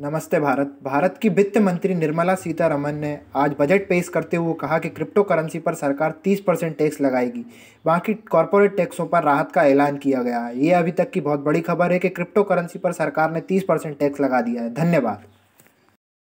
नमस्ते भारत भारत की वित्त मंत्री निर्मला सीतारमन ने आज बजट पेश करते हुए कहा कि क्रिप्टो करेंसी पर सरकार 30 परसेंट टैक्स लगाएगी बाकी कॉरपोरेट टैक्सों पर राहत का ऐलान किया गया है ये अभी तक की बहुत बड़ी खबर है कि क्रिप्टो करेंसी पर सरकार ने 30 परसेंट टैक्स लगा दिया है धन्यवाद